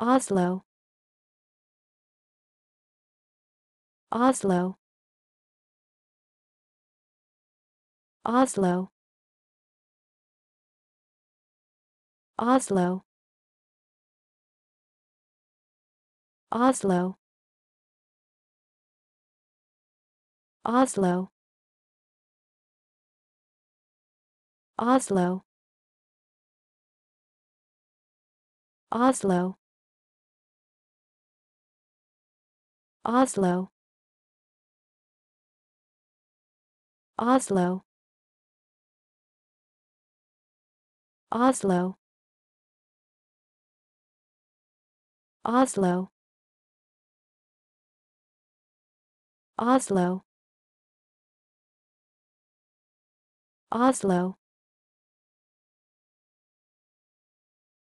Oslo Oslo Oslo Oslo Oslo Oslo Oslo Oslo Oslo Oslo Oslo Oslo Oslo Oslo